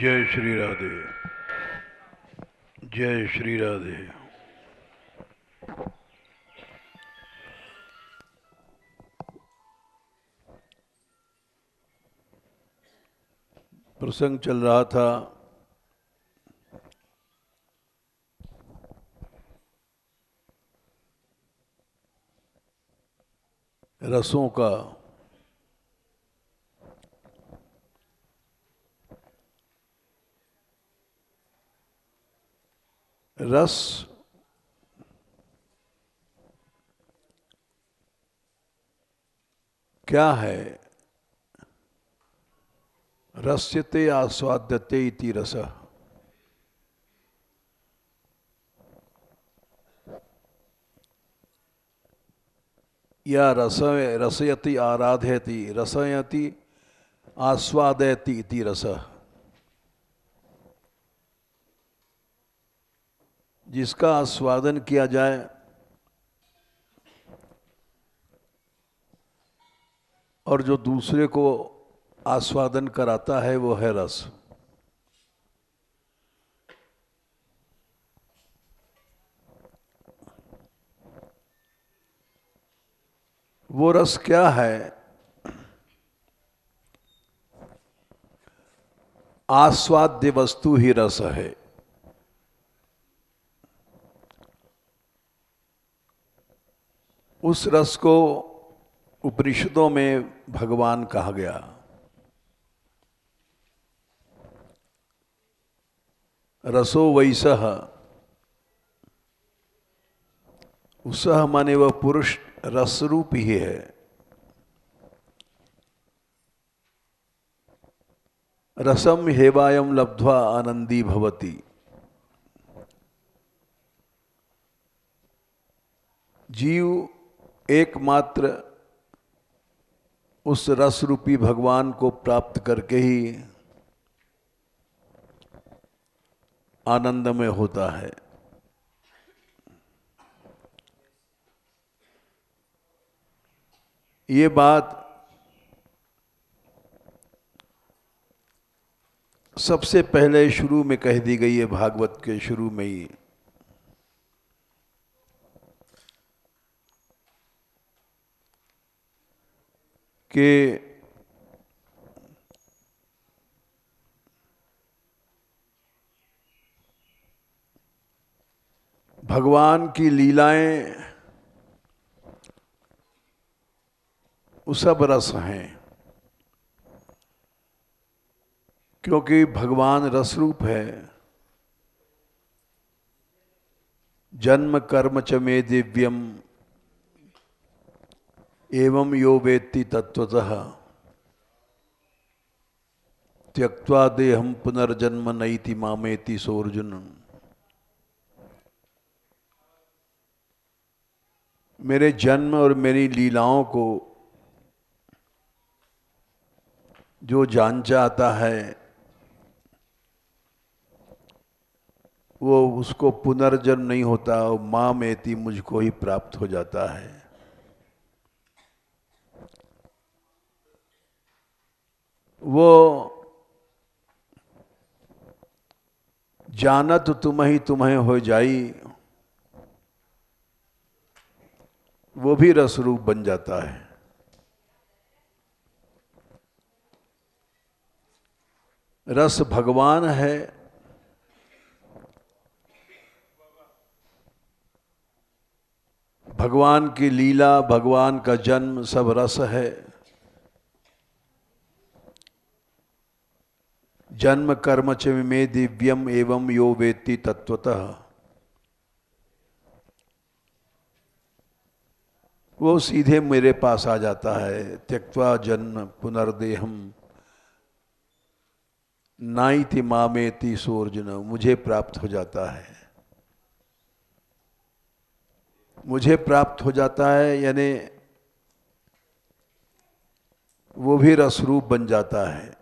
जय श्री राधे जय श्री राधे प्रसंग चल रहा था रसों का रस क्या है रस्यते आस्वाद्यते इति रस या रस रसयति आराधयति रसयति आस्वादयति इति रसः जिसका आस्वादन किया जाए और जो दूसरे को आस्वादन कराता है वो है रस वो रस क्या है आस्वाद्य वस्तु ही रस है उस रस को उपनिषदों में भगवान कहा गया रसो वैस उस माने वह पुरुष रस रूप ही है रसम हेवायम लब्ध्वा आनंदी भवती जीव एकमात्र उस रस रूपी भगवान को प्राप्त करके ही आनंद में होता है ये बात सबसे पहले शुरू में कह दी गई है भागवत के शुरू में ही कि भगवान की लीलाएं उसब रस हैं क्योंकि भगवान रस रूप है जन्म कर्म च मे दिव्यम एवं यो वेत्ति तत्वतः त्यक्वा देहम पुनर्जन्म नईति मामेति सोर्जुन मेरे जन्म और मेरी लीलाओं को जो जान जाता है वो उसको पुनर्जन्म नहीं होता और माँ मेती मुझको ही प्राप्त हो जाता है वो जानत तो तुम ही तुम्हें हो जाई वो भी रस रूप बन जाता है रस भगवान है भगवान की लीला भगवान का जन्म सब रस है जन्म कर्म च विमे दिव्यम एवं यो वेत्ति तत्वतः वो सीधे मेरे पास आ जाता है त्यक्वा जन्म पुनर्देहम नाइति मामेति सोर्जन मुझे प्राप्त हो जाता है मुझे प्राप्त हो जाता है यानी वो भी रसरूप बन जाता है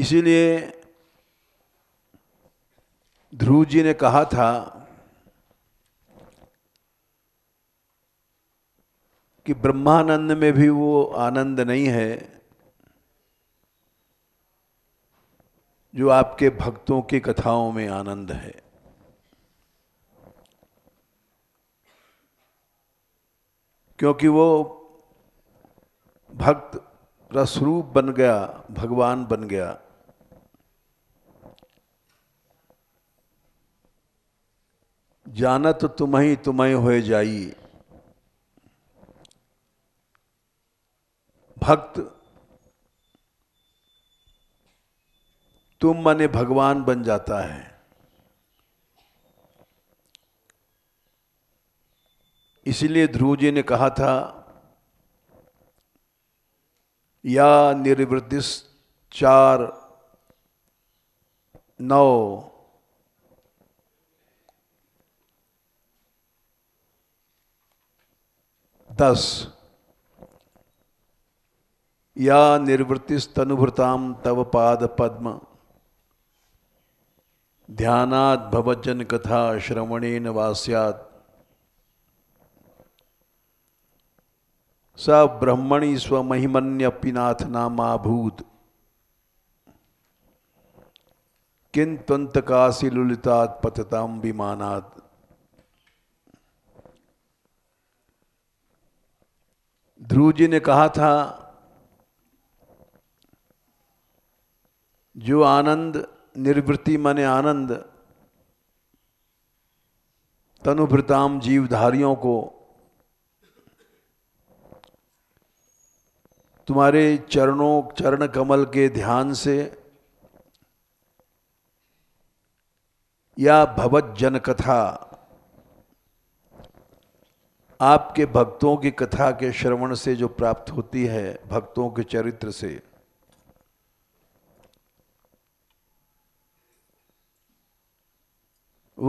इसीलिए ध्रुव जी ने कहा था कि ब्रह्मानंद में भी वो आनंद नहीं है जो आपके भक्तों की कथाओं में आनंद है क्योंकि वो भक्त रसरूप स्वरूप बन गया भगवान बन गया जानत तुम्हें तुम्हें हो जाई भक्त तुम माने भगवान बन जाता है इसलिए ध्रुव जी ने कहा था या निर्वृत्तिस चार नौ दस या निर्वृत्तिस्तनुभृताम तव पाद पद्म ध्यानाद भवजन कथा श्रवणेन वास्यात् स ब्रह्मणी महिमन्य पिनाथ नामा भूत किन त्वंत काशी लुलिता पतताम विमानात ध्रुव जी ने कहा था जो आनंद निर्वृत्ति माने आनंद तनुभृताम जीवधारियों को तुम्हारे चरणों चरण कमल के ध्यान से या भवत जन कथा आपके भक्तों की कथा के श्रवण से जो प्राप्त होती है भक्तों के चरित्र से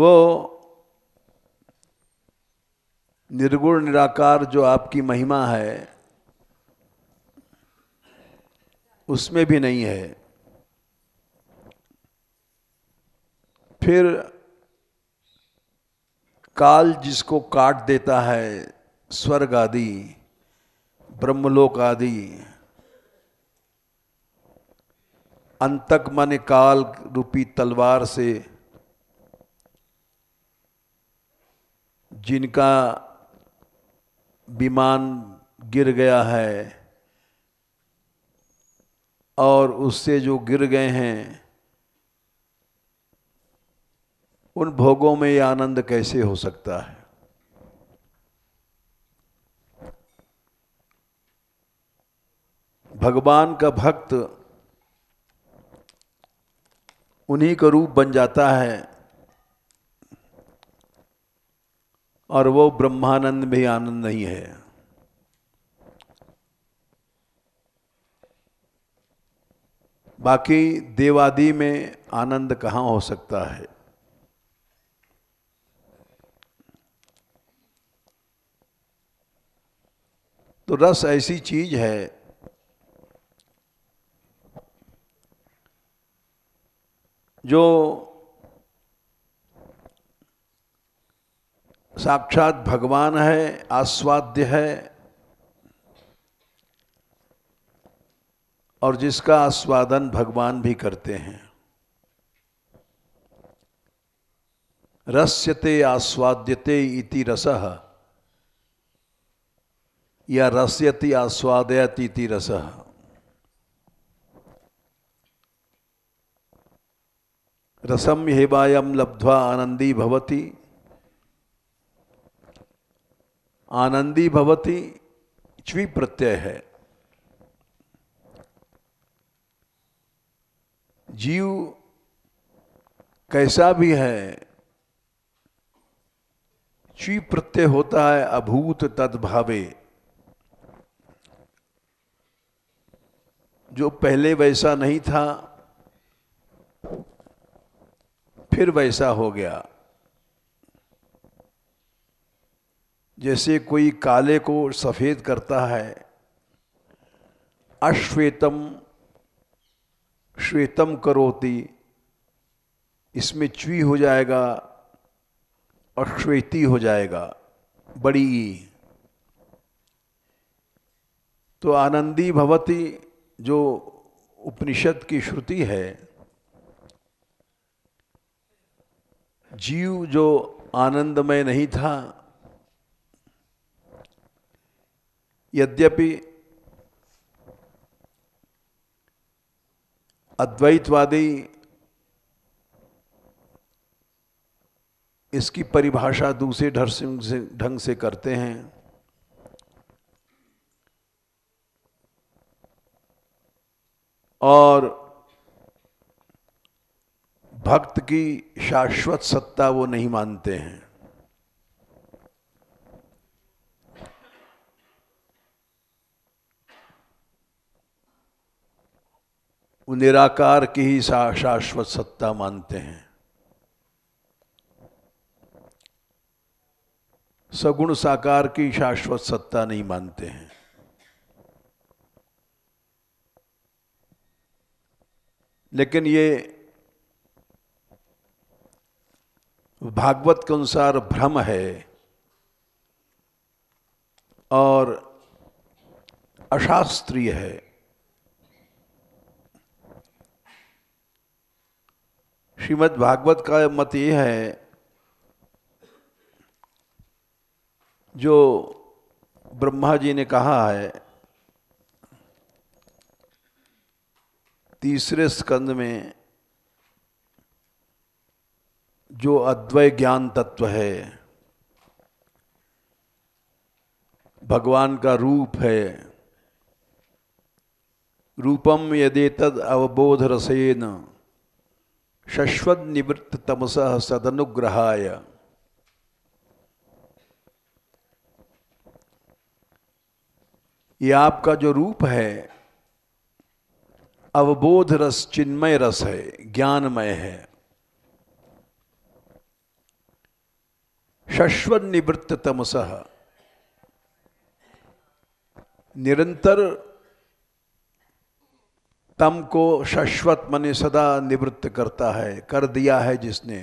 वो निर्गुण निराकार जो आपकी महिमा है उसमें भी नहीं है फिर काल जिसको काट देता है स्वर्ग आदि ब्रह्मलोक आदि अंतक मन काल रूपी तलवार से जिनका विमान गिर गया है और उससे जो गिर गए हैं उन भोगों में यह आनंद कैसे हो सकता है भगवान का भक्त उन्हीं का रूप बन जाता है और वो ब्रह्मानंद में आनंद नहीं है बाकी देवादि में आनंद कहाँ हो सकता है तो रस ऐसी चीज है जो साक्षात भगवान है आस्वाद्य है और जिसका आस्वादन भगवान भी करते हैं रस्यते आस्वाद्यते इति रस या रस्यति आस्वादयत इति रस रसम हेवायम लब्ध्वा आनंदी भवति आनंदी भवति च्वी प्रत्यय है जीव कैसा भी है ची प्रत्यय होता है अभूत तद्भावे जो पहले वैसा नहीं था फिर वैसा हो गया जैसे कोई काले को सफ़ेद करता है अश्वेतम श्वेतम करोति इसमें च्वी हो जाएगा और श्वेती हो जाएगा बड़ी तो आनंदी भवती जो उपनिषद की श्रुति है जीव जो आनंदमय नहीं था यद्यपि अद्वैतवादी इसकी परिभाषा दूसरे ढंग से ढंग से करते हैं और भक्त की शाश्वत सत्ता वो नहीं मानते हैं वो निराकार की ही शाश्वत सत्ता मानते हैं सगुण साकार की शाश्वत सत्ता नहीं मानते हैं लेकिन ये भागवत के अनुसार भ्रम है और अशास्त्रीय है श्रीमद् भागवत का मत ये है जो ब्रह्मा जी ने कहा है तीसरे स्कंद में जो अद्वैय ज्ञान तत्व है भगवान का रूप है रूपम यदि तद अवबोध रसेन शश्वत निवृत्त तमस सदनुग्रहाय यह आपका जो रूप है अवबोध रस चिन्मय रस है ज्ञानमय है शश्वत निवृत्त तमस निरंतर तम को शश्वत मने सदा निवृत्त करता है कर दिया है जिसने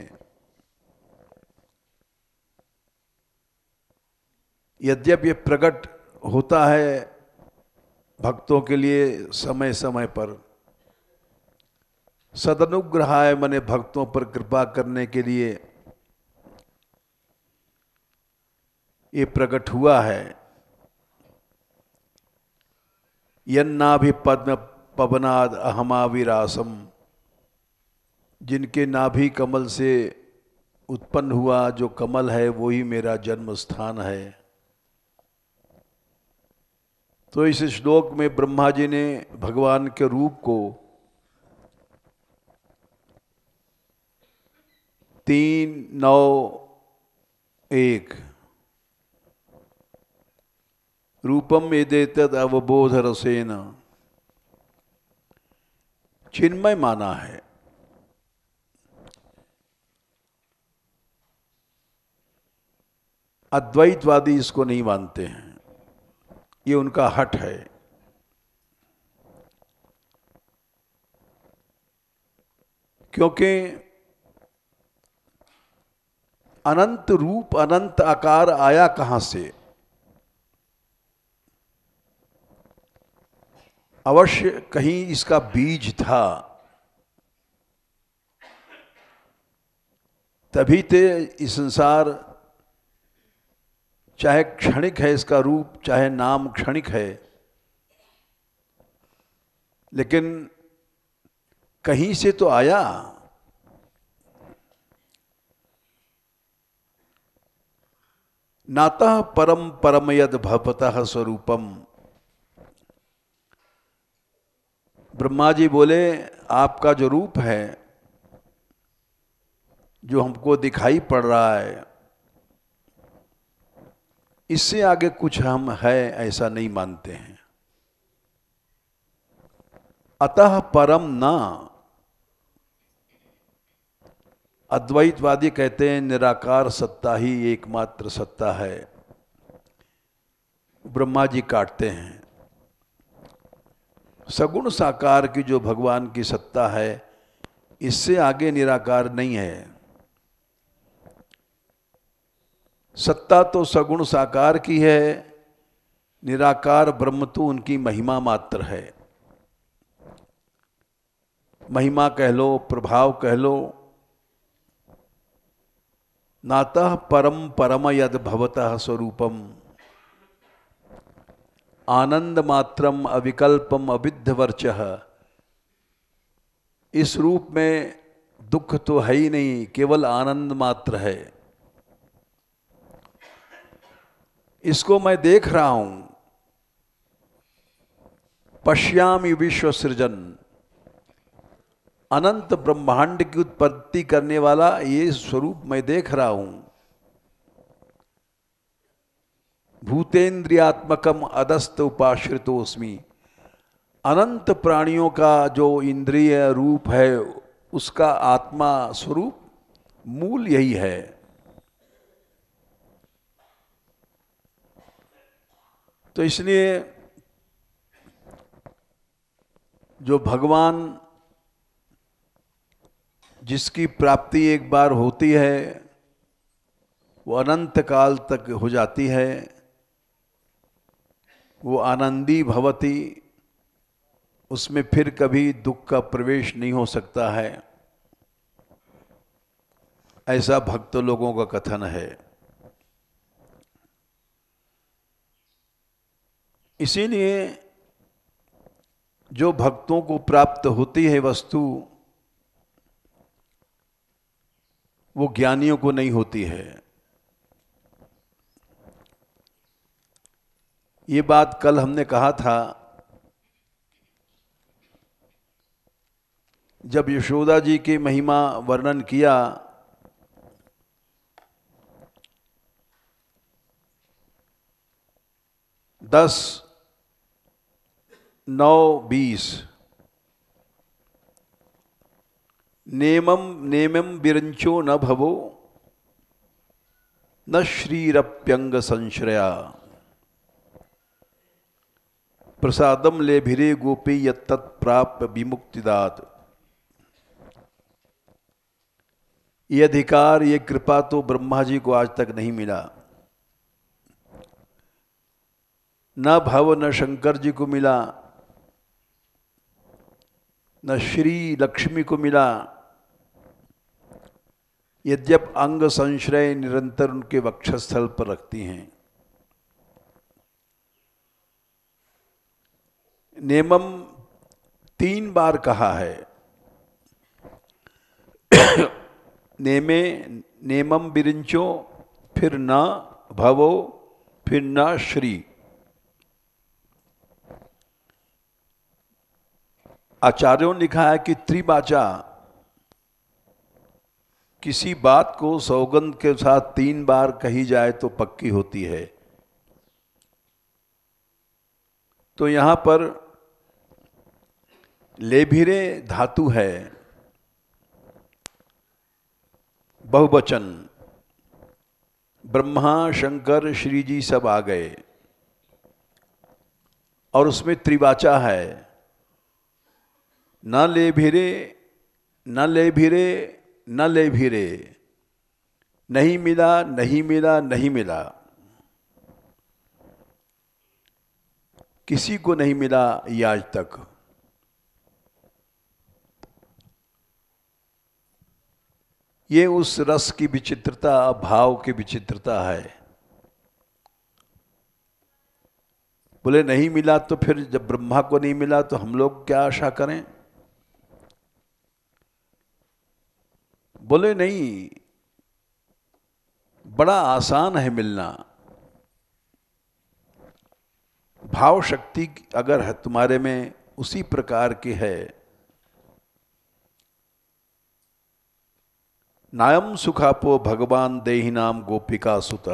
यद्यप ये प्रकट होता है भक्तों के लिए समय समय पर सदनुग्रहाय मने भक्तों पर कृपा करने के लिए ये प्रकट हुआ है भी पद्म पवनाद अहमा विरासम जिनके नाभि कमल से उत्पन्न हुआ जो कमल है वो ही मेरा जन्म स्थान है तो इस श्लोक में ब्रह्मा जी ने भगवान के रूप को तीन नौ एक रूपम ये तद अवबोध रसेना चिन्मय माना है अद्वैतवादी इसको नहीं मानते हैं ये उनका हट है क्योंकि अनंत रूप अनंत आकार आया कहां से अवश्य कहीं इसका बीज था तभी ते इस संसार चाहे क्षणिक है इसका रूप चाहे नाम क्षणिक है लेकिन कहीं से तो आया नाता परम परम यद भवतः स्वरूपम ब्रह्मा जी बोले आपका जो रूप है जो हमको दिखाई पड़ रहा है इससे आगे कुछ हम है ऐसा नहीं मानते हैं अतः परम ना अद्वैतवादी कहते हैं निराकार सत्ता ही एकमात्र सत्ता है ब्रह्मा जी काटते हैं सगुण साकार की जो भगवान की सत्ता है इससे आगे निराकार नहीं है सत्ता तो सगुण साकार की है निराकार ब्रह्म तो उनकी महिमा मात्र है महिमा कह लो प्रभाव कह लो नातः परम परम यद भवतः स्वरूपम आनंद मात्रम अविकल्पम अविध्यवर्च इस रूप में दुख तो है ही नहीं केवल आनंद मात्र है इसको मैं देख रहा हूं पश्यामी विश्व सृजन अनंत ब्रह्मांड की उत्पत्ति करने वाला ये स्वरूप मैं देख रहा हूं भूतेन्द्रियात्मकम अदस्त उपाश्रितोस्मी अनंत प्राणियों का जो इंद्रिय रूप है उसका आत्मा स्वरूप मूल यही है तो इसलिए जो भगवान जिसकी प्राप्ति एक बार होती है वो अनंत काल तक हो जाती है वो आनंदी भवती उसमें फिर कभी दुख का प्रवेश नहीं हो सकता है ऐसा भक्त लोगों का कथन है इसीलिए जो भक्तों को प्राप्त होती है वस्तु वो ज्ञानियों को नहीं होती है ये बात कल हमने कहा था जब यशोदा जी की महिमा वर्णन किया दस नौ बीस नेमम नेमम बिरंचो न भवो न श्रीरप्यंग संश्रया प्रसादम भिरे गोपी यत्तत्प्राप्य विमुक्तिदात ये अधिकार ये कृपा तो ब्रह्मा जी को आज तक नहीं मिला न भव न शंकर जी को मिला न श्री लक्ष्मी को मिला यद्यप अंग संश्रय निरंतर उनके वक्षस्थल पर रखती हैं नेमम तीन बार कहा है नेमे नेमम बिरिंचो फिर ना भवो फिर ना श्री आचार्यों ने लिखा है कि त्रिबाचा किसी बात को सौगंध के साथ तीन बार कही जाए तो पक्की होती है तो यहां पर लेभिरे धातु है बहुवचन ब्रह्मा शंकर श्री जी सब आ गए और उसमें त्रिवाचा है न ले भीरे न ले भीरे न ले भीरे नहीं मिला नहीं मिला नहीं मिला किसी को नहीं मिला ये आज तक ये उस रस की विचित्रता भाव की विचित्रता है बोले नहीं मिला तो फिर जब ब्रह्मा को नहीं मिला तो हम लोग क्या आशा करें बोले नहीं बड़ा आसान है मिलना भाव शक्ति अगर है तुम्हारे में उसी प्रकार की है नायम सुखापो भगवान नाम गोपिका सुत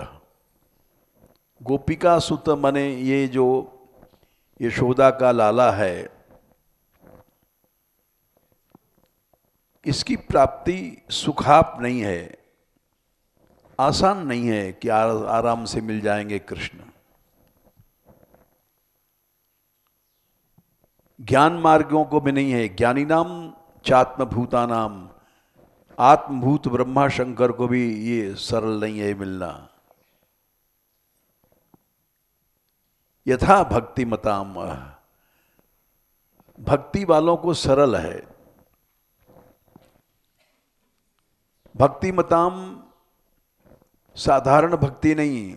गोपिका सुत मने ये जो यशोदा का लाला है इसकी प्राप्ति सुखाप नहीं है आसान नहीं है कि आराम से मिल जाएंगे कृष्ण ज्ञान मार्गों को भी नहीं है ज्ञानी नाम चात्म भूता नाम आत्मभूत ब्रह्मा शंकर को भी ये सरल नहीं है मिलना यथा भक्ति मताम भक्ति वालों को सरल है भक्ति मताम साधारण भक्ति नहीं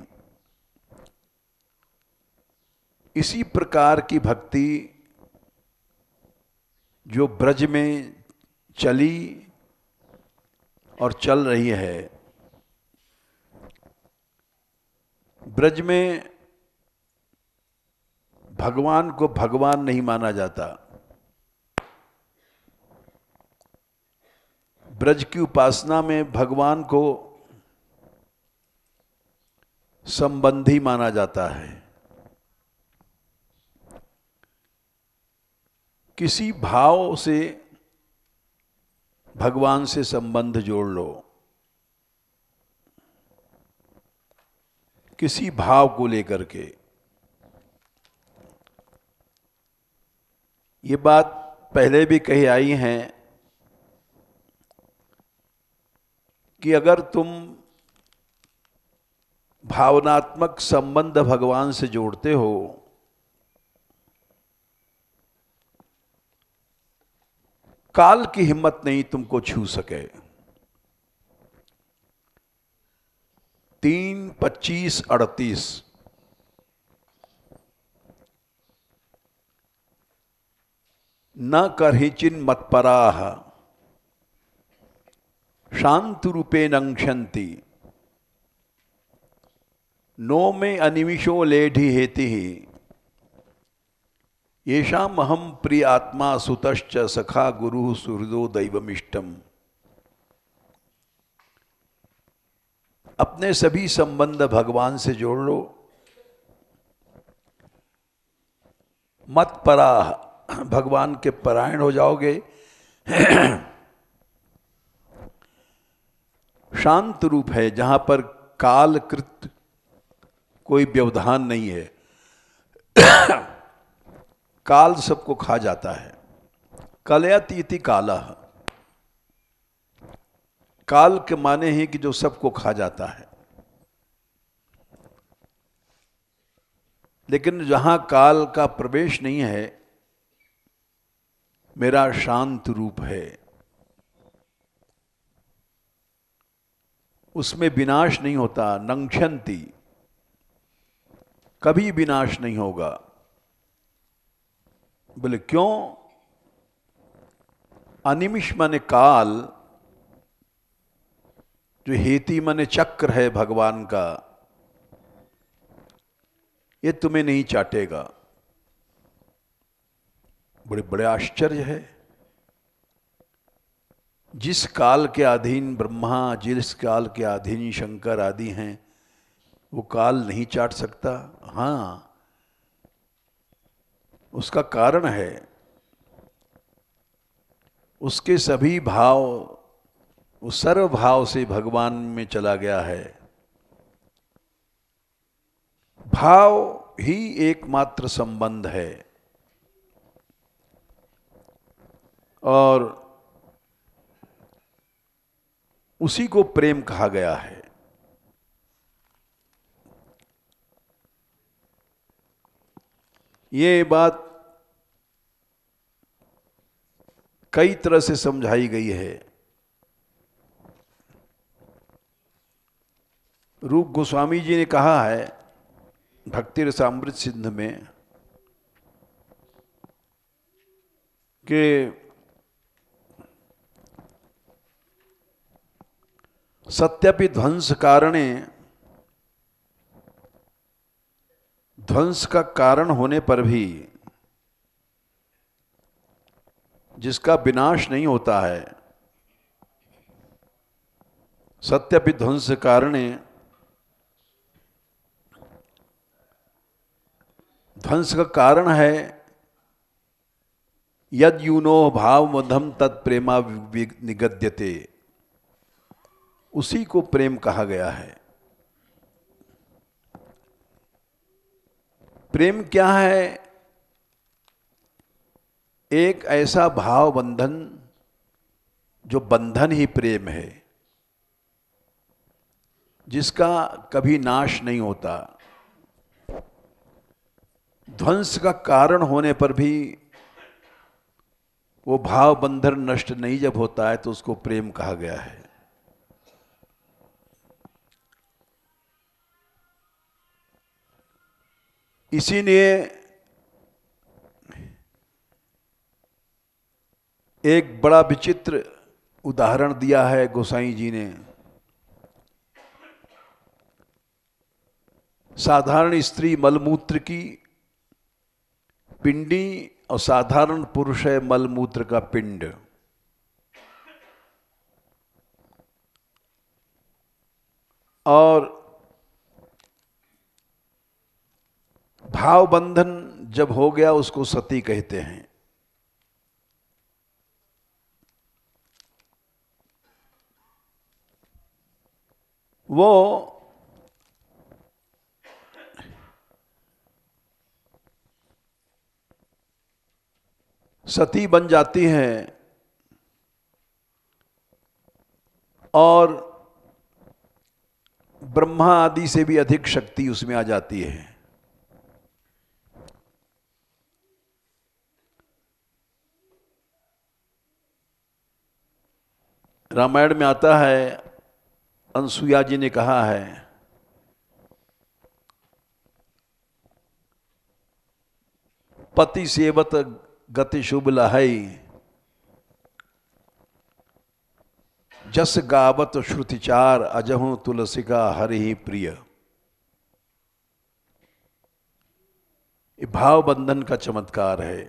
इसी प्रकार की भक्ति जो ब्रज में चली और चल रही है ब्रज में भगवान को भगवान नहीं माना जाता ब्रज की उपासना में भगवान को संबंधी माना जाता है किसी भाव से भगवान से संबंध जोड़ लो किसी भाव को लेकर के ये बात पहले भी कही आई है कि अगर तुम भावनात्मक संबंध भगवान से जोड़ते हो काल की हिम्मत नहीं तुमको छू सके तीन पच्चीस अड़तीस न चिन्ह मत मतपरा शांत रूपे नंक्षति नो में अनिमिषो लेढ़ी हेति ही येषाम अहम प्रिय आत्मा सुतश्च सखा गुरु सूर्यो दैवमिष्टम अपने सभी संबंध भगवान से जोड़ लो मत परा भगवान के परायण हो जाओगे शांत रूप है जहां पर कालकृत कोई व्यवधान नहीं है काल सबको खा जाता है कलयातीति काला काल के माने हैं कि जो सबको खा जाता है लेकिन जहां काल का प्रवेश नहीं है मेरा शांत रूप है उसमें विनाश नहीं होता नंक्षंती कभी विनाश नहीं होगा बोले क्यों अनिमिष माने काल जो हेती माने चक्र है भगवान का ये तुम्हें नहीं चाटेगा बड़े बड़े आश्चर्य है जिस काल के अधीन ब्रह्मा जिस काल के अधीन शंकर आदि हैं वो काल नहीं चाट सकता हाँ उसका कारण है उसके सभी भाव उस सर्व भाव से भगवान में चला गया है भाव ही एकमात्र संबंध है और उसी को प्रेम कहा गया है ये बात कई तरह से समझाई गई है रूप गोस्वामी जी ने कहा है भक्ति रसामृत सिंध में कि सत्यपि ध्वंस कारणे ध्वंस का कारण होने पर भी जिसका विनाश नहीं होता है सत्यपि ध्वंस कारण ध्वंस का कारण है यद यूनो भाव मधम प्रेमा निगद्यते उसी को प्रेम कहा गया है प्रेम क्या है एक ऐसा भाव बंधन जो बंधन ही प्रेम है जिसका कभी नाश नहीं होता ध्वंस का कारण होने पर भी वो भाव बंधन नष्ट नहीं जब होता है तो उसको प्रेम कहा गया है इसीलिए एक बड़ा विचित्र उदाहरण दिया है गोसाई जी ने साधारण स्त्री मलमूत्र की पिंडी और साधारण पुरुष है मलमूत्र का पिंड और भाव बंधन जब हो गया उसको सती कहते हैं वो सती बन जाती हैं और ब्रह्मा आदि से भी अधिक शक्ति उसमें आ जाती है रामायण में आता है अनसुया जी ने कहा है पति सेवत गति शुभ लहाई जस गावत श्रुतिचार अजहु तुलसिका हरि ही प्रिय भाव बंधन का चमत्कार है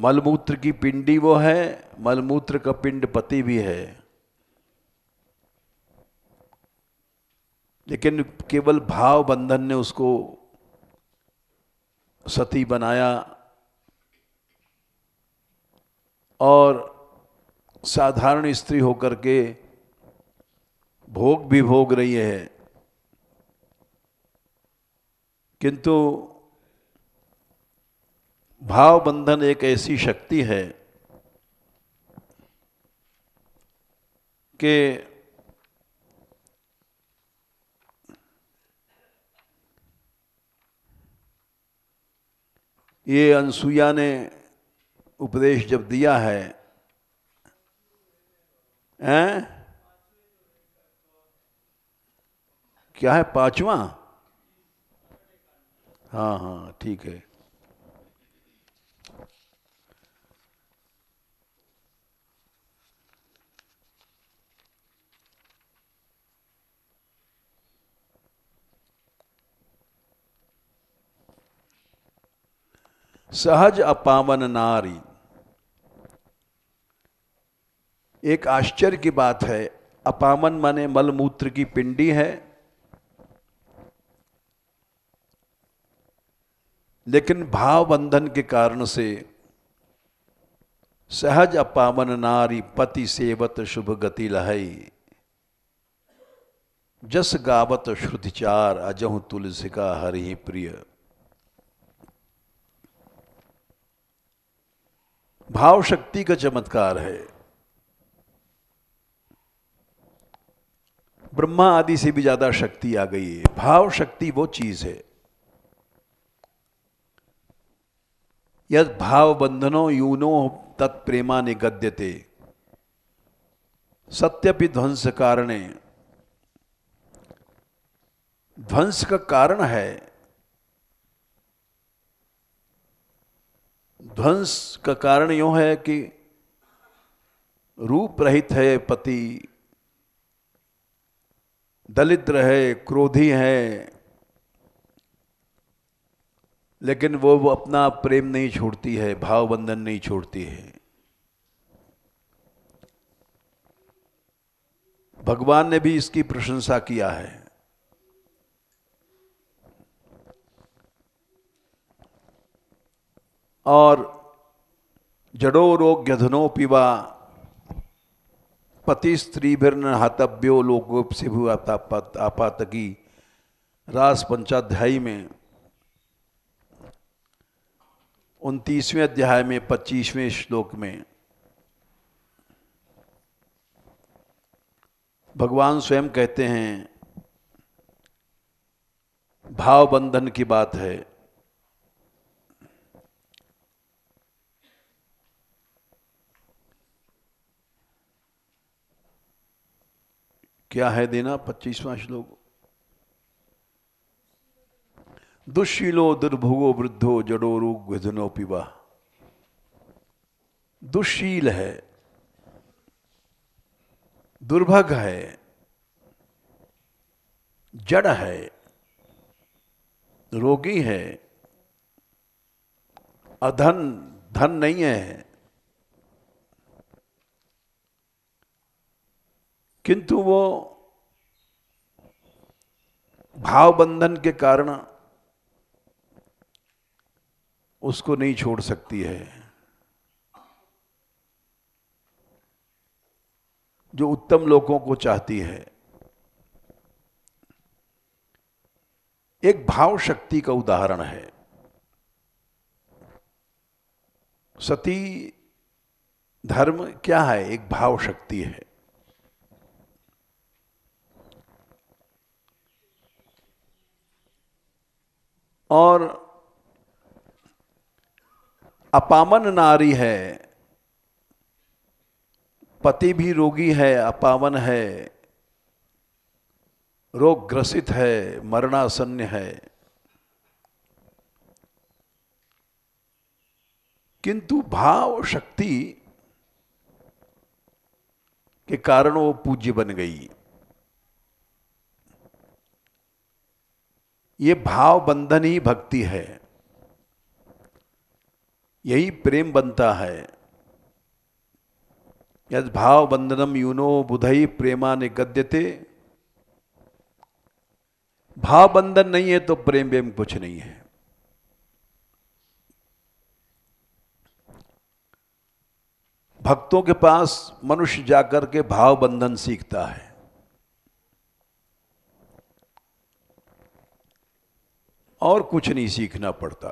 मलमूत्र की पिंडी वो है मलमूत्र का पिंड पति भी है लेकिन केवल भाव बंधन ने उसको सती बनाया और साधारण स्त्री होकर के भोग भी भोग रही है किंतु भाव बंधन एक ऐसी शक्ति है कि ये अनसुईया ने उपदेश जब दिया है हैं? क्या है पांचवा हाँ हाँ ठीक है सहज अपावन नारी एक आश्चर्य की बात है अपावन माने मलमूत्र की पिंडी है लेकिन भाव बंधन के कारण से सहज अपावन नारी पति सेवत शुभ गति लहई जस गावत श्रुतिचार अजहु तुलसिका हरि प्रिय भाव शक्ति का चमत्कार है ब्रह्मा आदि से भी ज्यादा शक्ति आ गई है भाव शक्ति वो चीज है यद भाव बंधनों यूनो तत्प्रेमा निगद्यते सत्यपि ध्वंस कारणे ध्वंस का कारण है ध्वंस का कारण यो है कि रूप रहित है पति दलिद्र है क्रोधी है लेकिन वो वो अपना प्रेम नहीं छोड़ती है भाव बंधन नहीं छोड़ती है भगवान ने भी इसकी प्रशंसा किया है और जड़ो रोग गधनो पिवा पति स्त्री भिन्न हतव्यो लोकोप से भी आपातकी रास पंचाध्यायी में उनतीसवें अध्याय में पच्चीसवें श्लोक में भगवान स्वयं कहते हैं भाव बंधन की बात है क्या है देना पच्चीसवां श्लोक दुशीलो दुर्भोगो वृद्धो जड़ो रोग विधनो पिवा दुशील है दुर्भग है जड़ है रोगी है अधन धन नहीं है किंतु वो भाव बंधन के कारण उसको नहीं छोड़ सकती है जो उत्तम लोगों को चाहती है एक भाव शक्ति का उदाहरण है सती धर्म क्या है एक भाव शक्ति है और अपामन नारी है पति भी रोगी है अपावन है रोग ग्रसित है मरणासन्न है किंतु भाव शक्ति के कारण वो पूज्य बन गई ये भाव बंधन ही भक्ति है यही प्रेम बनता है यद भाव बंधनम यूनो बुधई प्रेमा ने गद्यते भाव बंधन नहीं है तो प्रेम वेम कुछ नहीं है भक्तों के पास मनुष्य जाकर के भाव बंधन सीखता है और कुछ नहीं सीखना पड़ता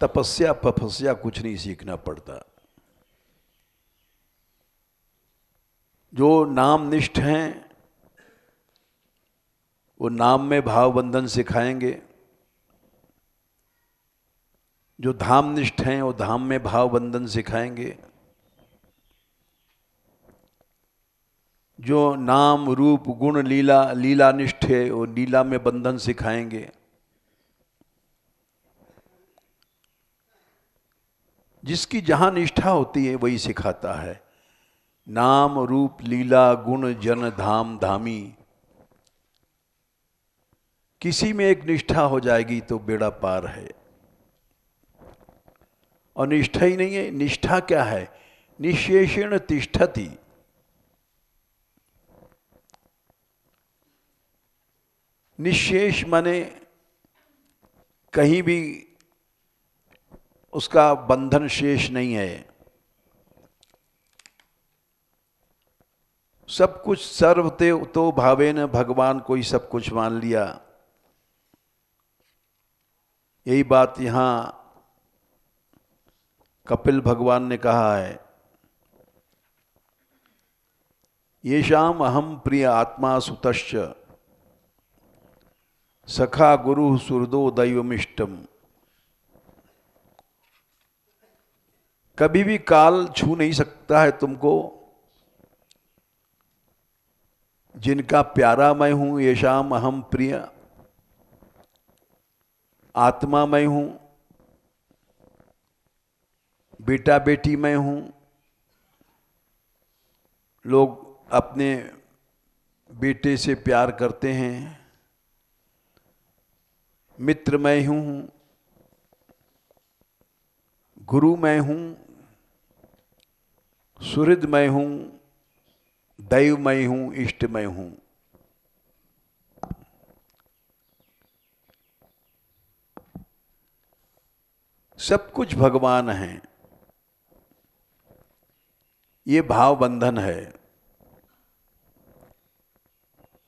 तपस्या पपस्या कुछ नहीं सीखना पड़ता जो नाम निष्ठ हैं वो नाम में भाव बंधन सिखाएंगे जो धाम निष्ठ हैं वो धाम में भाव बंधन सिखाएंगे जो नाम रूप गुण लीला लीला निष्ठ है वो लीला में बंधन सिखाएंगे जिसकी जहाँ निष्ठा होती है वही सिखाता है नाम रूप लीला गुण जन धाम धामी किसी में एक निष्ठा हो जाएगी तो बेड़ा पार है और निष्ठा ही नहीं है निष्ठा क्या है निशेषण तिष्ठति निशेष माने कहीं भी उसका बंधन शेष नहीं है सब कुछ सर्वते तो भावे ने भगवान को ही सब कुछ मान लिया यही बात यहां कपिल भगवान ने कहा है ये शाम अहम प्रिय आत्मा सुतश्च सखा गुरु सुरदो दैवमिष्टम कभी भी काल छू नहीं सकता है तुमको जिनका प्यारा मैं हूं ये शाम अहम प्रिय आत्मा मैं हूं बेटा बेटी मैं हूं लोग अपने बेटे से प्यार करते हैं मित्र मैं हूं गुरु मैं हूं सुहृदमय हूँ दैवमय हूँ इष्टमय हूँ सब कुछ भगवान हैं ये भाव बंधन है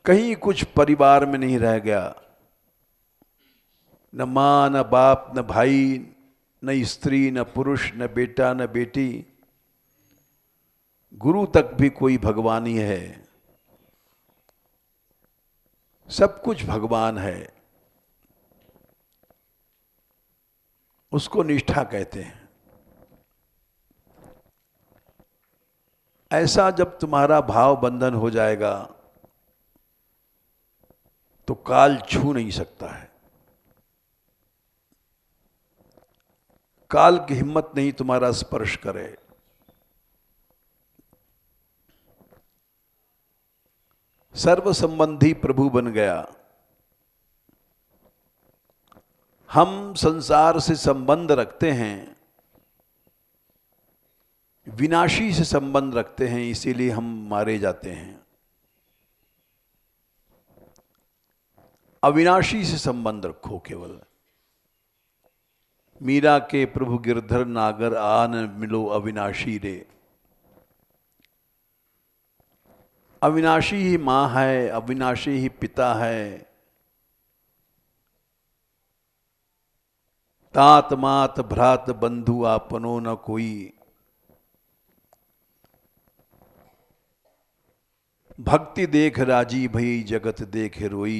कहीं कुछ परिवार में नहीं रह गया न माँ न बाप न भाई न स्त्री न पुरुष न बेटा न बेटी गुरु तक भी कोई भगवान ही है सब कुछ भगवान है उसको निष्ठा कहते हैं ऐसा जब तुम्हारा भाव बंधन हो जाएगा तो काल छू नहीं सकता है काल की हिम्मत नहीं तुम्हारा स्पर्श करे सर्व संबंधी प्रभु बन गया हम संसार से संबंध रखते हैं विनाशी से संबंध रखते हैं इसीलिए हम मारे जाते हैं अविनाशी से संबंध रखो केवल मीरा के प्रभु गिरधर नागर आन मिलो अविनाशी रे अविनाशी ही माँ है अविनाशी ही पिता है तात मात भ्रात बंधु आपनो न कोई भक्ति देख राजी भई जगत देख रोई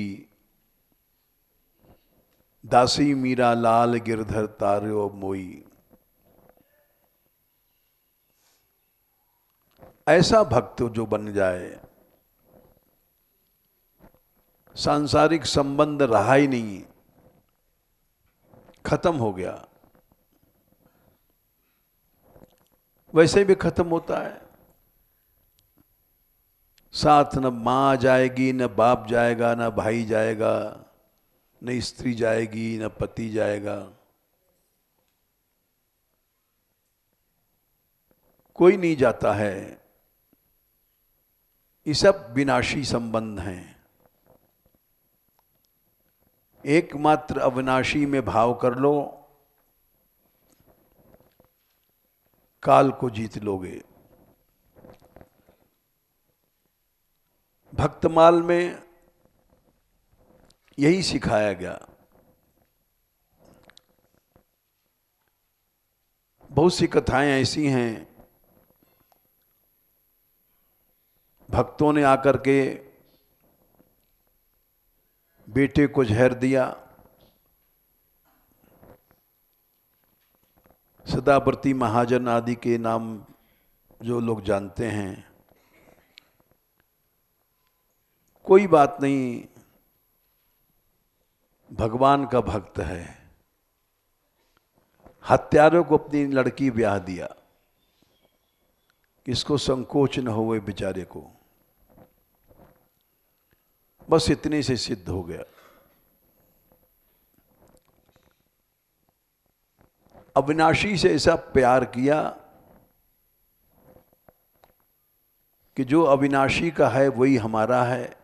दासी मीरा लाल गिरधर तारो मोई ऐसा भक्त जो बन जाए सांसारिक संबंध रहा ही नहीं खत्म हो गया वैसे भी खत्म होता है साथ न माँ जाएगी न बाप जाएगा न भाई जाएगा न स्त्री जाएगी न पति जाएगा कोई नहीं जाता है ये सब विनाशी संबंध हैं एकमात्र अविनाशी में भाव कर लो काल को जीत लोगे भक्तमाल में यही सिखाया गया बहुत सी कथाएं ऐसी हैं भक्तों ने आकर के बेटे को जहर दिया सदावर्ती महाजन आदि के नाम जो लोग जानते हैं कोई बात नहीं भगवान का भक्त है हत्यारों को अपनी लड़की ब्याह दिया किसको संकोच न हो बेचारे को बस इतने से सिद्ध हो गया अविनाशी से ऐसा प्यार किया कि जो अविनाशी का है वही हमारा है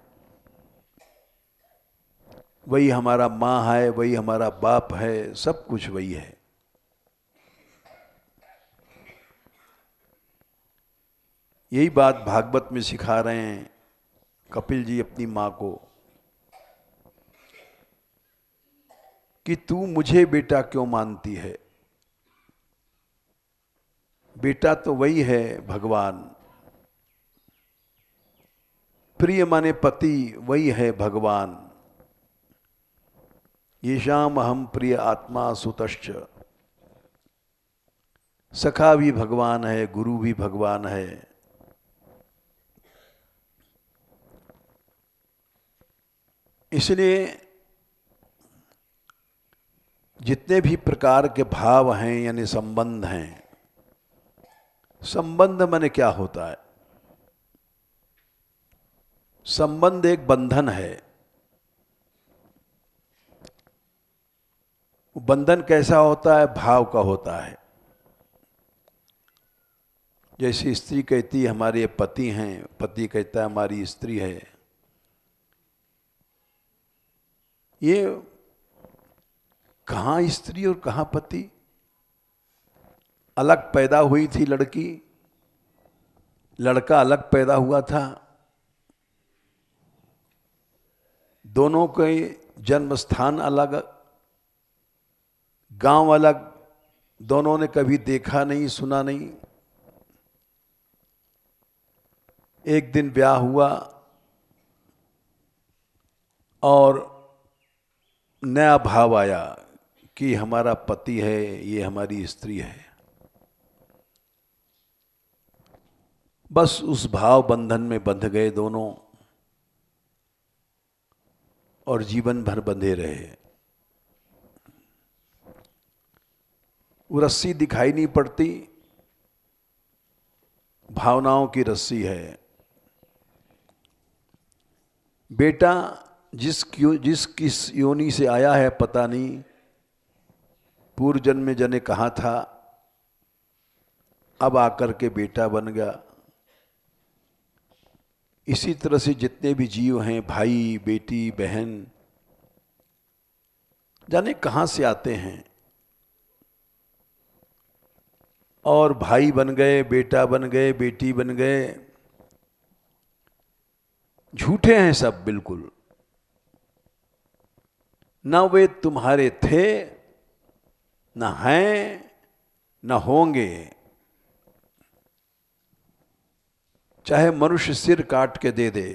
वही हमारा माँ है वही हमारा बाप है सब कुछ वही है यही बात भागवत में सिखा रहे हैं कपिल जी अपनी माँ को कि तू मुझे बेटा क्यों मानती है बेटा तो वही है भगवान प्रिय माने पति वही है भगवान ये शाम अहम प्रिय आत्मा सुतश्च सखा भी भगवान है गुरु भी भगवान है इसलिए जितने भी प्रकार के भाव हैं यानी संबंध हैं संबंध मैंने क्या होता है संबंध एक बंधन है बंधन कैसा होता है भाव का होता है जैसे स्त्री कहती हमारे पति हैं पति कहता है हमारी स्त्री है ये कहाँ स्त्री और कहाँ पति अलग पैदा हुई थी लड़की लड़का अलग पैदा हुआ था दोनों के जन्म स्थान अलग गांव अलग दोनों ने कभी देखा नहीं सुना नहीं एक दिन ब्याह हुआ और नया भाव आया कि हमारा पति है ये हमारी स्त्री है बस उस भाव बंधन में बंध गए दोनों और जीवन भर बंधे रहे रस्सी दिखाई नहीं पड़ती भावनाओं की रस्सी है बेटा जिस क्यों जिस किस योनि से आया है पता नहीं पूर्व जन्म में जने कहा था अब आकर के बेटा बन गया इसी तरह से जितने भी जीव हैं भाई बेटी बहन जाने कहाँ से आते हैं और भाई बन गए बेटा बन गए बेटी बन गए झूठे हैं सब बिल्कुल न वे तुम्हारे थे न हैं न होंगे चाहे मनुष्य सिर काट के दे दे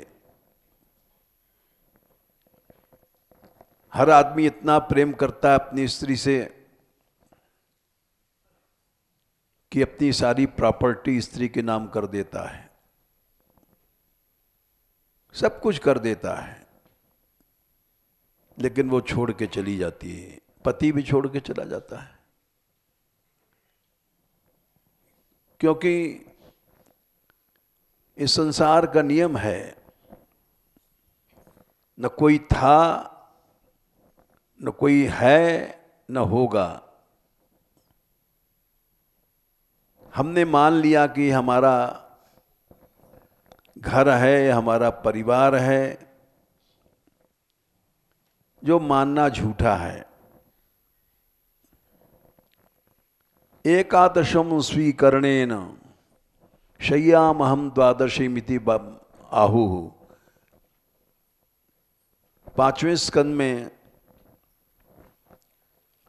हर आदमी इतना प्रेम करता है अपनी स्त्री से कि अपनी सारी प्रॉपर्टी स्त्री के नाम कर देता है सब कुछ कर देता है लेकिन वो छोड़ के चली जाती है पति भी छोड़ के चला जाता है क्योंकि इस संसार का नियम है न कोई था न कोई है न होगा हमने मान लिया कि हमारा घर है हमारा परिवार है जो मानना झूठा है एकादशम स्वीकरणेन शय्याम अहम द्वादशी मिति आहु पांचवें स्कंद में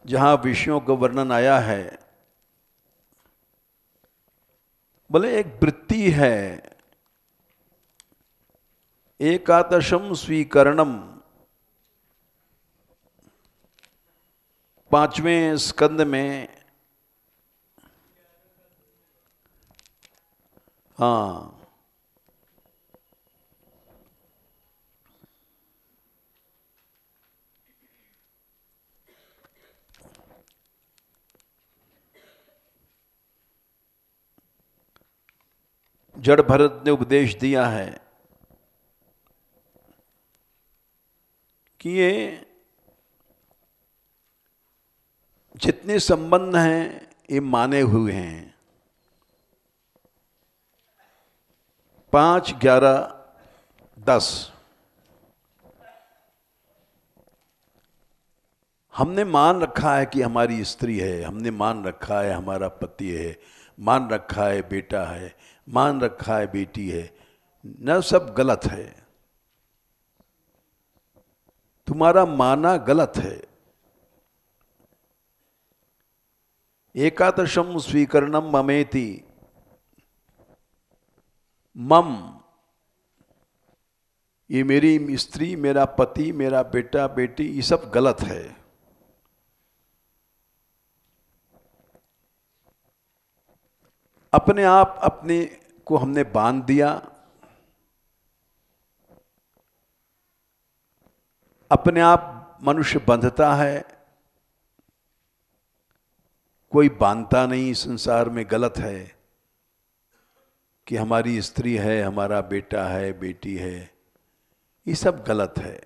जहां विषयों का वर्णन आया है बोले एक वृत्ति है एकादशम स्वीकरणम पांचवें स्कंद में हाँ जड़ भरत ने उपदेश दिया है कि ये जितने संबंध हैं ये माने हुए हैं पांच ग्यारह दस हमने मान रखा है कि हमारी स्त्री है हमने मान रखा है हमारा पति है मान रखा है बेटा है मान रखा है बेटी है न सब गलत है तुम्हारा माना गलत है एकादशम स्वीकरणम ममेति मम ये मेरी स्त्री मेरा पति मेरा बेटा बेटी ये सब गलत है अपने आप अपने को हमने बांध दिया अपने आप मनुष्य बंधता है कोई बांधता नहीं संसार में गलत है कि हमारी स्त्री है हमारा बेटा है बेटी है ये सब गलत है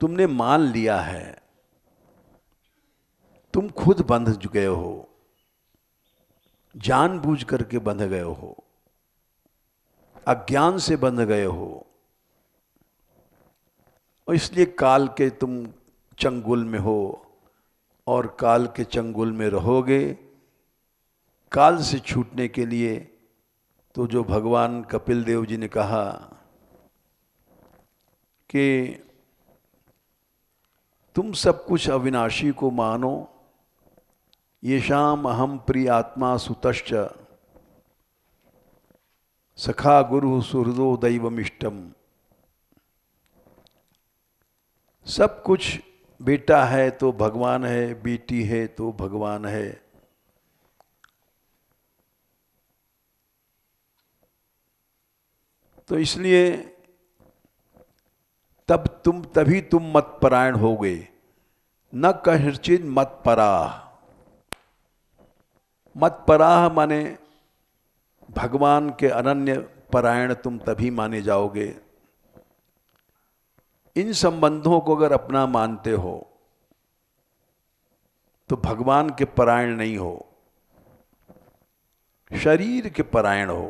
तुमने मान लिया है तुम खुद बंध गए हो जानबूझ करके बंध गए हो अज्ञान से बंध गए हो और इसलिए काल के तुम चंगुल में हो और काल के चंगुल में रहोगे काल से छूटने के लिए तो जो भगवान कपिल देव जी ने कहा कि तुम सब कुछ अविनाशी को मानो ये शाम अहम प्रिय आत्मा सुतश्च सखा गुरु सुहृदो दैवमिष्टम सब कुछ बेटा है तो भगवान है बेटी है तो भगवान है तो इसलिए तब तुम तभी तुम मत परायण हो गए न कहचित मत पराह मत पराह माने भगवान के अनन्य परायण तुम तभी माने जाओगे इन संबंधों को अगर अपना मानते हो तो भगवान के परायण नहीं हो शरीर के परायण हो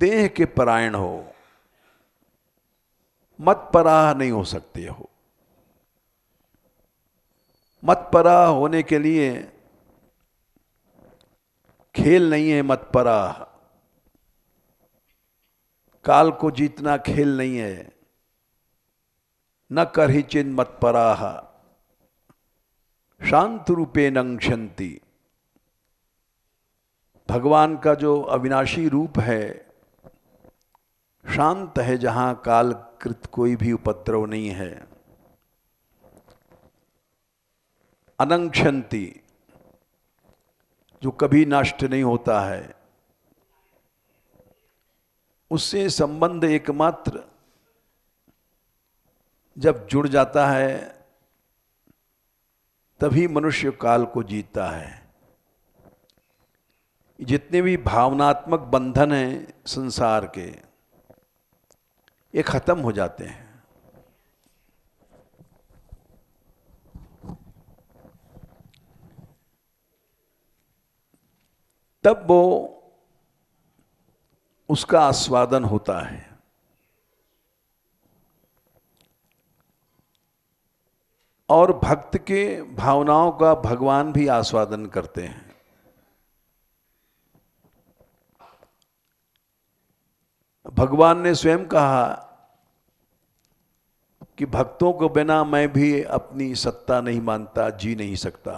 देह के परायण हो मत पराह नहीं हो सकते हो मत पराह होने के लिए खेल नहीं है मत पराह काल को जीतना खेल नहीं है न कर ही चिन्ह मत पराह शांत रूपे नंगशंति भगवान का जो अविनाशी रूप है शांत है काल कालकृत कोई भी उपद्रव नहीं है अनंक्षंती जो कभी नष्ट नहीं होता है उससे संबंध एकमात्र जब जुड़ जाता है तभी मनुष्य काल को जीतता है जितने भी भावनात्मक बंधन हैं संसार के ये खत्म हो जाते हैं तब वो उसका आस्वादन होता है और भक्त के भावनाओं का भगवान भी आस्वादन करते हैं भगवान ने स्वयं कहा कि भक्तों को बिना मैं भी अपनी सत्ता नहीं मानता जी नहीं सकता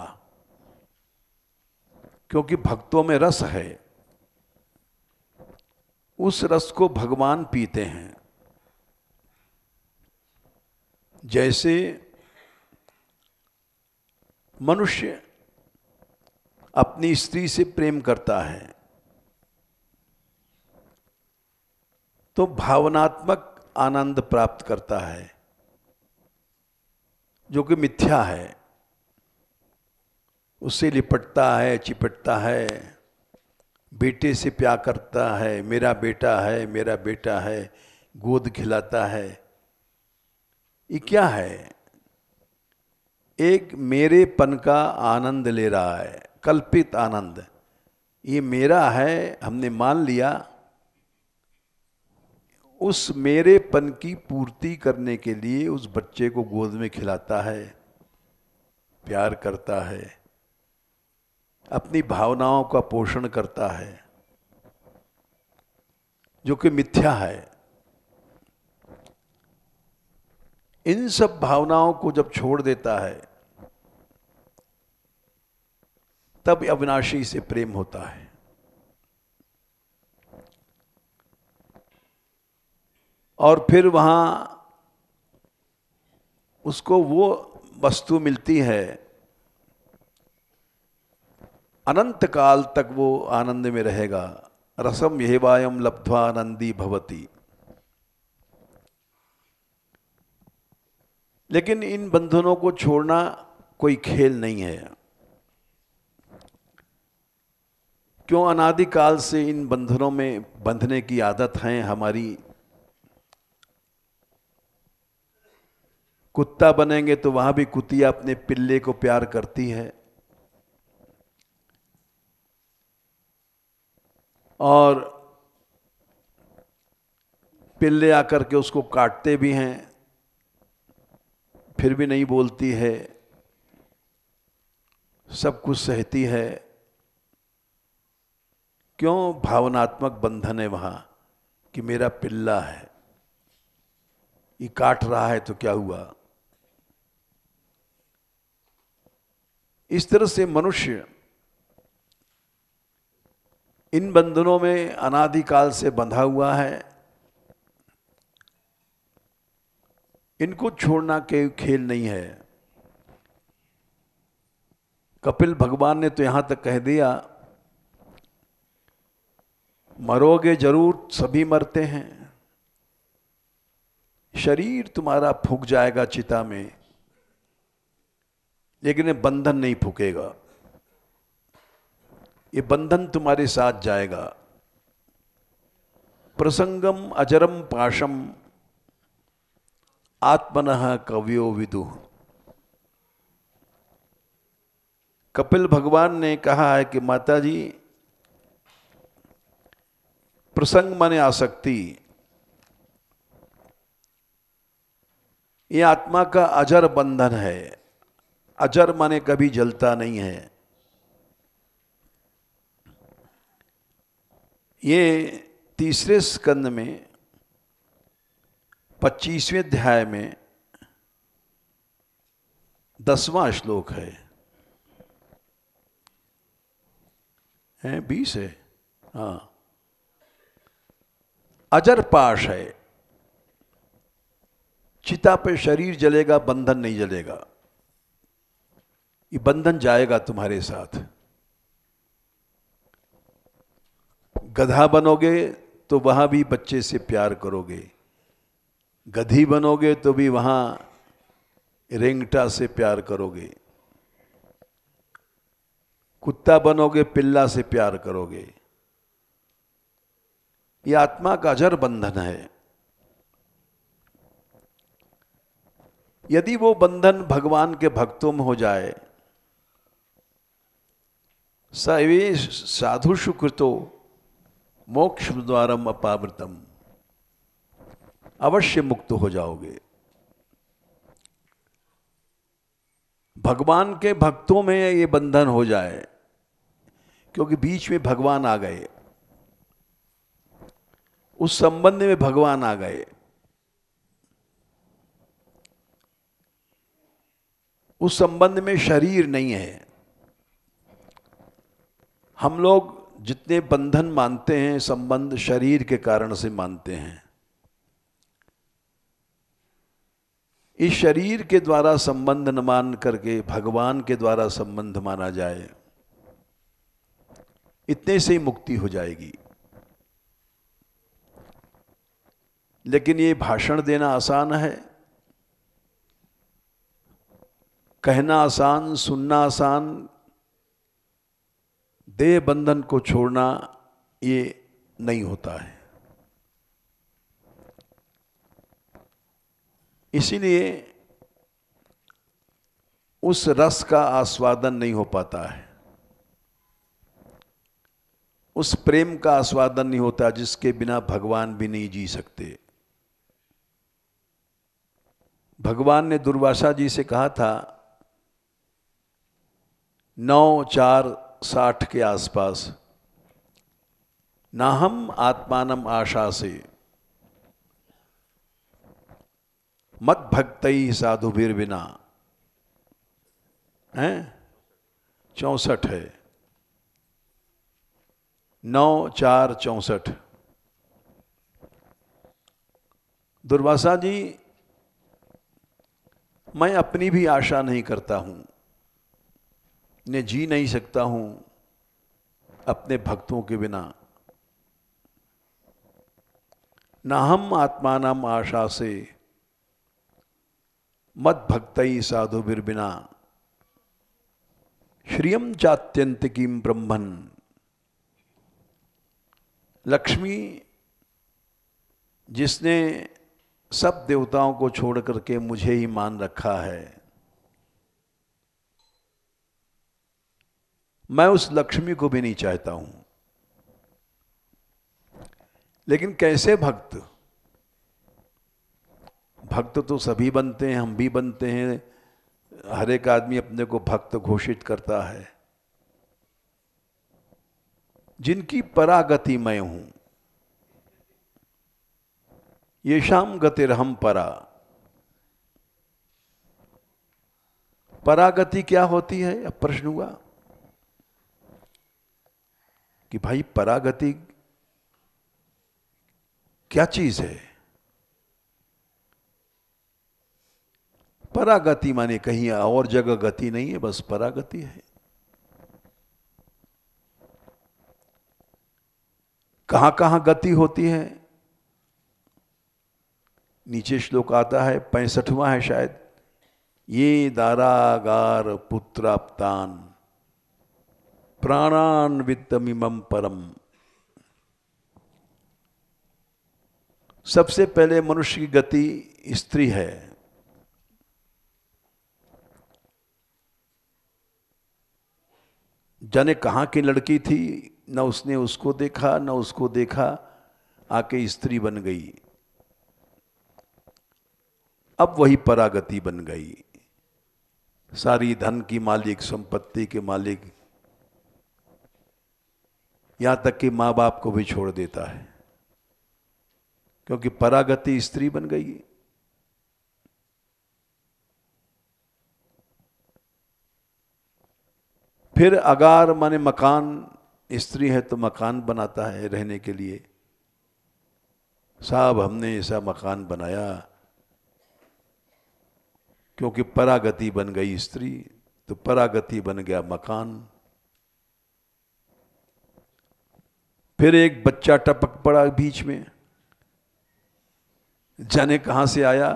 क्योंकि भक्तों में रस है उस रस को भगवान पीते हैं जैसे मनुष्य अपनी स्त्री से प्रेम करता है तो भावनात्मक आनंद प्राप्त करता है जो कि मिथ्या है उससे लिपटता है चिपटता है बेटे से प्यार करता है मेरा बेटा है मेरा बेटा है गोद खिलाता है ये क्या है एक मेरेपन का आनंद ले रहा है कल्पित आनंद ये मेरा है हमने मान लिया उस मेरेपन की पूर्ति करने के लिए उस बच्चे को गोद में खिलाता है प्यार करता है अपनी भावनाओं का पोषण करता है जो कि मिथ्या है इन सब भावनाओं को जब छोड़ देता है तब अविनाशी से प्रेम होता है और फिर वहां उसको वो वस्तु मिलती है अनंत काल तक वो आनंद में रहेगा रसम यह वायम आनंदी भवती लेकिन इन बंधनों को छोड़ना कोई खेल नहीं है क्यों अनादिकाल से इन बंधनों में बंधने की आदत है हमारी कुत्ता बनेंगे तो वहां भी कुतिया अपने पिल्ले को प्यार करती है और पिल्ले आकर के उसको काटते भी हैं फिर भी नहीं बोलती है सब कुछ सहती है क्यों भावनात्मक बंधन है वहां कि मेरा पिल्ला है ये काट रहा है तो क्या हुआ इस तरह से मनुष्य इन बंधनों में अनादिकाल से बंधा हुआ है इनको छोड़ना के खेल नहीं है कपिल भगवान ने तो यहां तक कह दिया मरोगे जरूर सभी मरते हैं शरीर तुम्हारा फूक जाएगा चिता में लेकिन बंधन नहीं फूकेगा ये बंधन तुम्हारे साथ जाएगा प्रसंगम अजरम पाशम आत्मन कवियो विदु कपिल भगवान ने कहा है कि माता जी प्रसंग माने आसक्ति ये आत्मा का अजर बंधन है अजर माने कभी जलता नहीं है ये तीसरे स्कंद में पच्चीसवें अध्याय में दसवां श्लोक है है बीस है हाँ अजर पाश है चिता पे शरीर जलेगा बंधन नहीं जलेगा ये बंधन जाएगा तुम्हारे साथ गधा बनोगे तो वहाँ भी बच्चे से प्यार करोगे गधी बनोगे तो भी वहाँ रेंगटा से प्यार करोगे कुत्ता बनोगे पिल्ला से प्यार करोगे ये आत्मा का अजर बंधन है यदि वो बंधन भगवान के भक्तों में हो जाए साधु शुक्र तो मोक्ष द्वारम अपावृतम अवश्य मुक्त हो जाओगे भगवान के भक्तों में ये बंधन हो जाए क्योंकि बीच में भगवान आ गए उस संबंध में भगवान आ गए उस संबंध में शरीर नहीं है हम लोग जितने बंधन मानते हैं संबंध शरीर के कारण से मानते हैं इस शरीर के द्वारा संबंध न मान करके भगवान के द्वारा संबंध माना जाए इतने से ही मुक्ति हो जाएगी लेकिन ये भाषण देना आसान है कहना आसान सुनना आसान देह बंधन को छोड़ना ये नहीं होता है इसीलिए उस रस का आस्वादन नहीं हो पाता है उस प्रेम का आस्वादन नहीं होता जिसके बिना भगवान भी नहीं जी सकते भगवान ने दुर्वासा जी से कहा था नौ चार साठ के आसपास नाहम आत्मानम आशा से मत भक्त ही साधु भीर बिना हैं चौसठ है नौ चार चौसठ दुर्वासा जी मैं अपनी भी आशा नहीं करता हूं ने जी नहीं सकता हूं अपने भक्तों के बिना ना हम आत्मानम आशा से मत भक्त साधु बिर बिना श्रियम चात्यंत किम ब्रह्मन लक्ष्मी जिसने सब देवताओं को छोड़ करके मुझे ही मान रखा है मैं उस लक्ष्मी को भी नहीं चाहता हूं लेकिन कैसे भक्त भक्त तो सभी बनते हैं हम भी बनते हैं हर एक आदमी अपने को भक्त घोषित करता है जिनकी परागति मैं हूं ये शाम हम परा परागति क्या होती है अब प्रश्न हुआ कि भाई परागति क्या चीज है परागति माने कहीं और जगह गति नहीं है बस परागति है कहां कहां गति होती है नीचे श्लोक आता है पैंसठवां है शायद ये दारागार पुत्राप्तान प्राणान्वितमिम परम सबसे पहले मनुष्य की गति स्त्री है जाने कहा की लड़की थी न उसने उसको देखा न उसको देखा आके स्त्री बन गई अब वही परागति बन गई सारी धन की मालिक संपत्ति के मालिक यहां तक कि मां बाप को भी छोड़ देता है क्योंकि परागति स्त्री बन गई फिर अगार माने मकान स्त्री है तो मकान बनाता है रहने के लिए साहब हमने ऐसा मकान बनाया क्योंकि परागति बन गई स्त्री तो परागति बन गया मकान फिर एक बच्चा टपक पड़ा बीच में जाने कहाँ से आया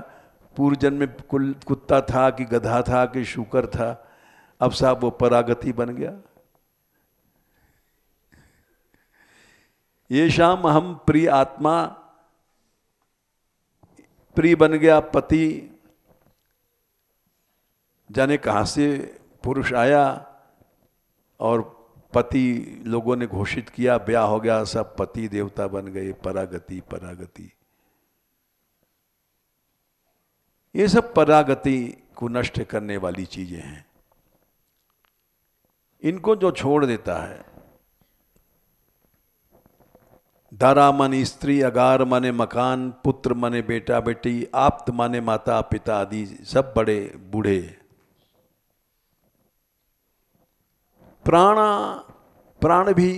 पूर्वजन में कुत्ता था कि गधा था कि शुकर था अब साहब वो परागति बन गया ये शाम हम प्रिय आत्मा प्रिय बन गया पति जाने कहाँ से पुरुष आया और पति लोगों ने घोषित किया ब्याह हो गया सब पति देवता बन गए परागति परागति ये सब परागति को नष्ट करने वाली चीजें हैं इनको जो छोड़ देता है दारा मन स्त्री अगार माने मकान पुत्र माने बेटा बेटी आप्त माने माता पिता आदि सब बड़े बूढ़े प्राणा प्राण भी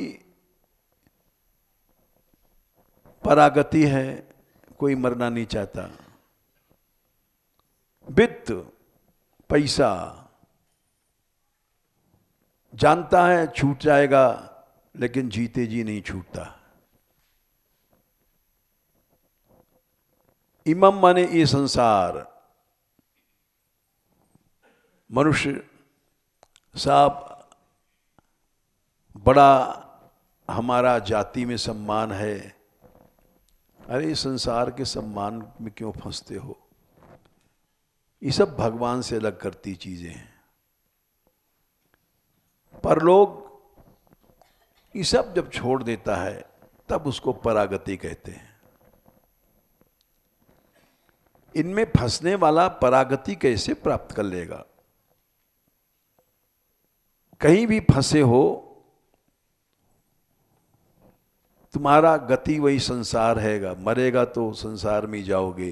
परागति है कोई मरना नहीं चाहता वित्त पैसा जानता है छूट जाएगा लेकिन जीते जी नहीं छूटता इमम माने ये संसार मनुष्य साफ बड़ा हमारा जाति में सम्मान है अरे संसार के सम्मान में क्यों फंसते हो ये सब भगवान से अलग करती चीजें हैं पर लोग ये सब जब छोड़ देता है तब उसको परागति कहते हैं इनमें फंसने वाला परागति कैसे प्राप्त कर लेगा कहीं भी फंसे हो तुम्हारा गति वही संसार हैगा मरेगा तो संसार में जाओगे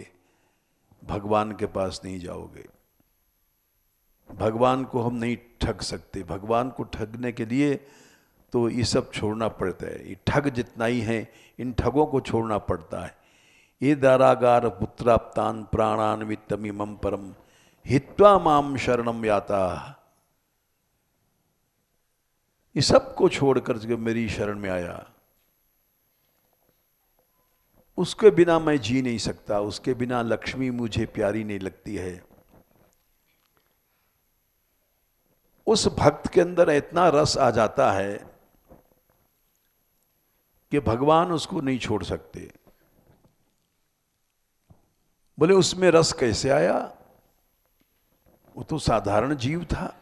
भगवान के पास नहीं जाओगे भगवान को हम नहीं ठग सकते भगवान को ठगने के लिए तो ये सब छोड़ना पड़ता है ये ठग जितना ही है इन ठगों को छोड़ना पड़ता है ये दारागार पुत्राप्तान प्राणान्वितम इमम परम हित्वा माम शरणम याता ये सब को छोड़ कर मेरी शरण में आया उसके बिना मैं जी नहीं सकता उसके बिना लक्ष्मी मुझे प्यारी नहीं लगती है उस भक्त के अंदर इतना रस आ जाता है कि भगवान उसको नहीं छोड़ सकते बोले उसमें रस कैसे आया वो तो साधारण जीव था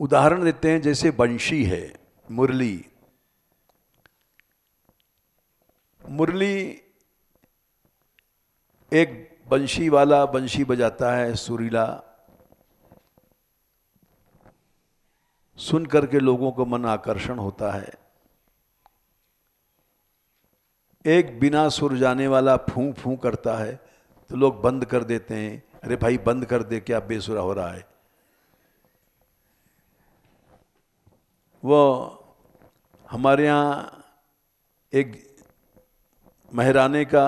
उदाहरण देते हैं जैसे बंशी है मुरली मुरली एक बंशी वाला बंशी बजाता है सुरीला सुन करके लोगों को मन आकर्षण होता है एक बिना सुर जाने वाला फूं फूं करता है तो लोग बंद कर देते हैं अरे भाई बंद कर दे क्या बेसुरा हो रहा है वो हमारे यहाँ एक महराने का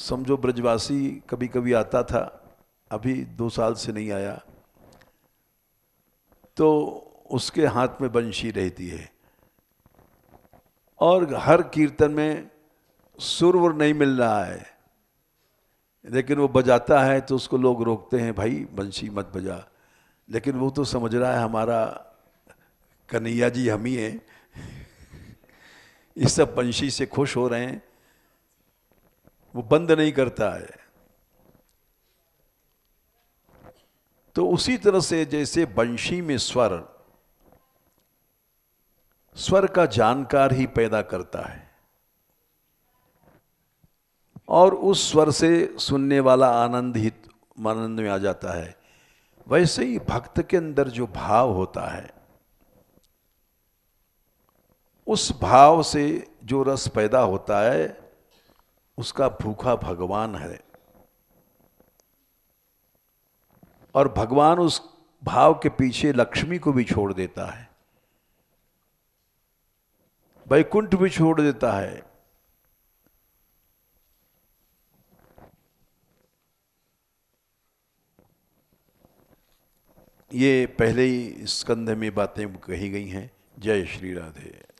समझो ब्रजवासी कभी कभी आता था अभी दो साल से नहीं आया तो उसके हाथ में बंशी रहती है और हर कीर्तन में सुर सुरवर नहीं मिल रहा है लेकिन वो बजाता है तो उसको लोग रोकते हैं भाई बंशी मत बजा लेकिन वो तो समझ रहा है हमारा कन्हैया जी हम ही हैं इस सब पंछी से खुश हो रहे हैं वो बंद नहीं करता है तो उसी तरह से जैसे बंशी में स्वर स्वर का जानकार ही पैदा करता है और उस स्वर से सुनने वाला आनंद ही आनंद में आ जाता है वैसे ही भक्त के अंदर जो भाव होता है उस भाव से जो रस पैदा होता है उसका भूखा भगवान है और भगवान उस भाव के पीछे लक्ष्मी को भी छोड़ देता है वैकुंठ भी छोड़ देता है ये पहले ही स्कंध में बातें कही गई हैं जय श्री राधे